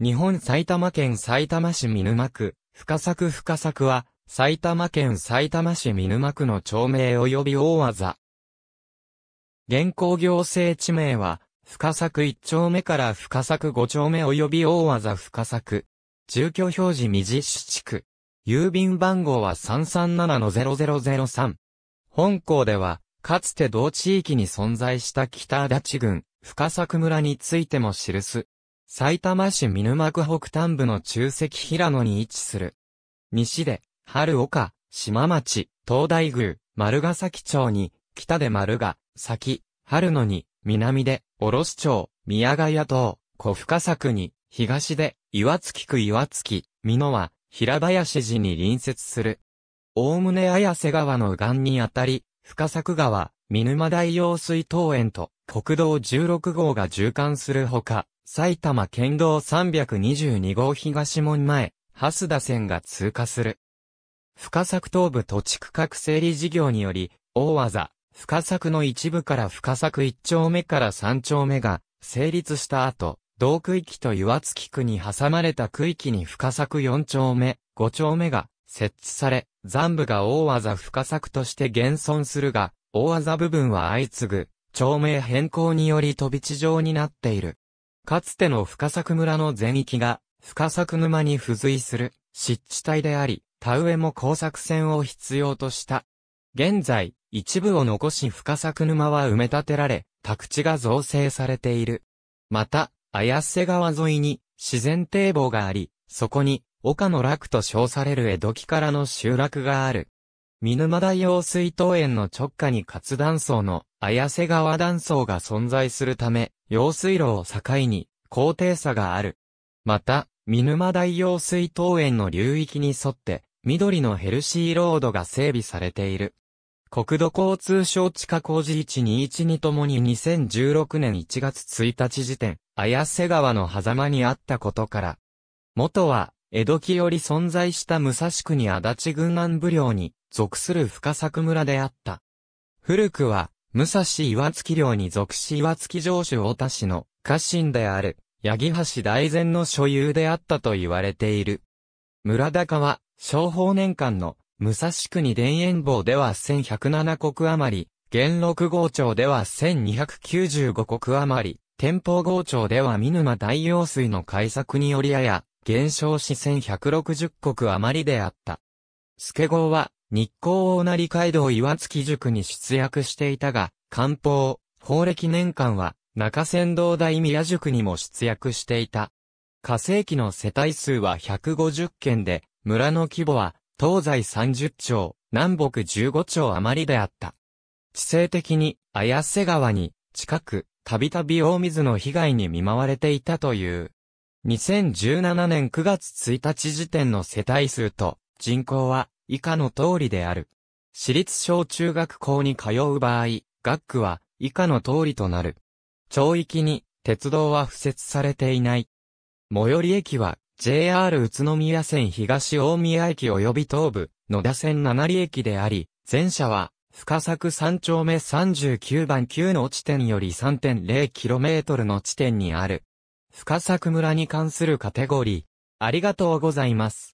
日本埼玉県埼玉市見沼区、深作深作は、埼玉県埼玉市見沼区の町名及び大技。現行行政地名は、深作一丁目から深作五丁目及び大技深作。住居表示未実施地区。郵便番号は337-0003。本校では、かつて同地域に存在した北足立郡、深作村についても記す。埼玉市見沼区北端部の中石平野に位置する。西で、春岡、島町、東大宮、丸ヶ崎町に、北で丸ヶ、崎、春野に、南で、卸町、宮ヶ谷島、小深作に、東で、岩月区岩月、美濃は、平林寺に隣接する。おおむね綾瀬川の岸にあたり、深作川、見沼大用水東園と国道16号が縦貫するほか、埼玉県道322号東門前、蓮田線が通過する。深作東部土地区画整理事業により、大技、深作の一部から深作一丁目から三丁目が成立した後、同区域と岩月区に挟まれた区域に深作四丁目、五丁目が設置され、残部が大技深作として現存するが、大技部分は相次ぐ、町名変更により飛び地上になっている。かつての深作村の全域が、深作沼に付随する湿地帯であり、田植えも工作船を必要とした。現在、一部を残し深作沼は埋め立てられ、宅地が造成されている。また、綾瀬川沿いに自然堤防があり、そこに岡の楽と称される江戸期からの集落がある。見沼大用水頭園の直下に活断層の綾瀬川断層が存在するため、用水路を境に高低差がある。また、見沼大用水桃園の流域に沿って、緑のヘルシーロードが整備されている。国土交通省地下工事1212ともに2016年1月1日時点、綾瀬川の狭間にあったことから、元は、江戸期より存在した武蔵区に足立軍南部領に属する深作村であった。古くは、武蔵岩月領に属し岩月城主太田氏の家臣である、八木橋大前の所有であったと言われている。村高は、昭法年間の武蔵国田園坊では1107国余り、元禄号町では1295国余り、天保号町では見沼大用水の改作によりやや、減少し1160国余りであった。助号は、日光大成街道岩月塾に出役していたが、官報、法暦年間は、中仙道大宮塾にも出役していた。火星期の世帯数は150件で、村の規模は、東西30町、南北15町余りであった。地政的に、綾瀬川に、近く、たびたび大水の被害に見舞われていたという。2017年9月1日時点の世帯数と、人口は、以下の通りである。私立小中学校に通う場合、学区は以下の通りとなる。町域に鉄道は付設されていない。最寄り駅は JR 宇都宮線東大宮駅及び東部野田線七里駅であり、全車は深作3丁目39番9の地点より 3.0km の地点にある。深作村に関するカテゴリー。ありがとうございます。